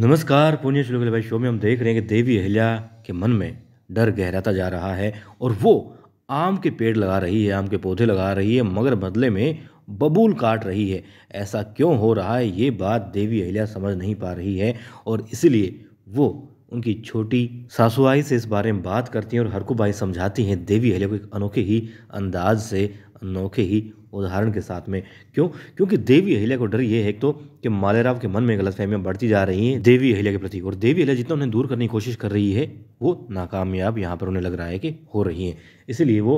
नमस्कार पुण्य श्लोक भाई शो में हम देख रहे हैं कि देवी अहिल्या के मन में डर गहराता जा रहा है और वो आम के पेड़ लगा रही है आम के पौधे लगा रही है मगर बदले में बबूल काट रही है ऐसा क्यों हो रहा है ये बात देवी अहिल्या समझ नहीं पा रही है और इसलिए वो उनकी छोटी सासुआई से इस बारे में बात करती हैं और को भाई समझाती हैं देवी अहिल्या को एक अनोखे ही अंदाज से अनोखे ही उदाहरण के साथ में क्यों क्योंकि देवी अहिल्या को डर ये है एक तो कि मालेराव के मन में गलत फहमियाँ बढ़ती जा रही हैं देवी अहिल्या के प्रति और देवी अहिल्या जितना उन्हें दूर करने की कोशिश कर रही है वो नाकामयाब यहाँ पर उन्हें लग रहा है कि हो रही हैं इसीलिए वो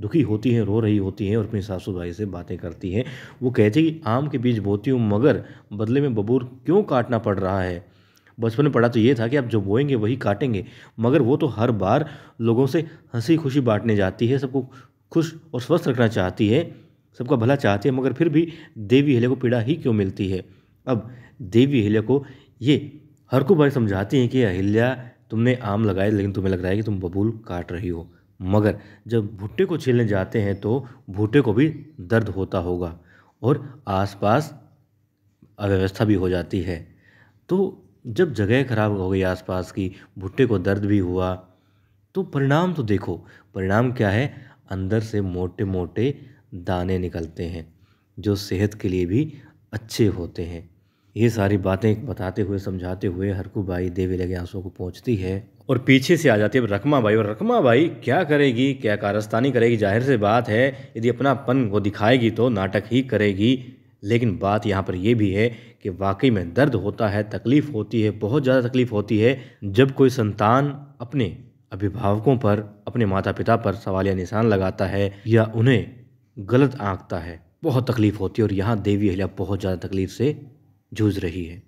दुखी होती हैं रो रही होती हैं और अपनी सासू भाई से बातें करती हैं वो कहती है कि आम के बीज बोती हूँ मगर बदले में बबूर क्यों काटना पड़ रहा है बचपन में पढ़ा तो ये था कि आप जो बोएंगे वही काटेंगे मगर वो तो हर बार लोगों से हंसी खुशी बांटने जाती है सबको खुश और स्वस्थ रखना चाहती है सबका भला चाहती है मगर फिर भी देवी हिले को पीड़ा ही क्यों मिलती है अब देवी हिले को ये हर को बार समझाती हैं कि अहिल्या तुमने आम लगाए लेकिन तुम्हें लग रहा है कि तुम बबूल काट रही हो मगर जब भुट्टे को छीलने जाते हैं तो भुट्टे को भी दर्द होता होगा और आसपास अव्यवस्था भी हो जाती है तो जब जगह खराब हो गई आसपास की भुट्टे को दर्द भी हुआ तो परिणाम तो देखो परिणाम क्या है अंदर से मोटे मोटे दाने निकलते हैं जो सेहत के लिए भी अच्छे होते हैं ये सारी बातें बताते हुए समझाते हुए हरकू बाई देवी लगे आंसुओं को पहुंचती है और पीछे से आ जाती है रकमा बाई और रकमा बाई क्या करेगी क्या कारस्तानी करेगी जाहिर से बात है यदि अपना पन वो दिखाएगी तो नाटक ही करेगी लेकिन बात यहाँ पर यह भी है कि वाकई में दर्द होता है तकलीफ़ होती है बहुत ज़्यादा तकलीफ़ होती है जब कोई संतान अपने अभिभावकों पर अपने माता पिता पर सवालिया निशान लगाता है या उन्हें गलत आंकता है बहुत तकलीफ होती है और यहाँ देवी अहिल्या बहुत ज़्यादा तकलीफ से जूझ रही है